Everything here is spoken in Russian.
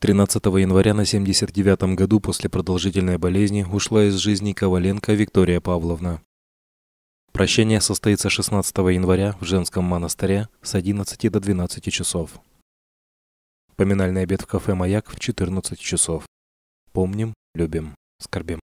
13 января на 79 году после продолжительной болезни ушла из жизни Коваленко Виктория Павловна. Прощение состоится 16 января в женском монастыре с 11 до 12 часов. Поминальный обед в кафе «Маяк» в 14 часов. Помним, любим, скорбим.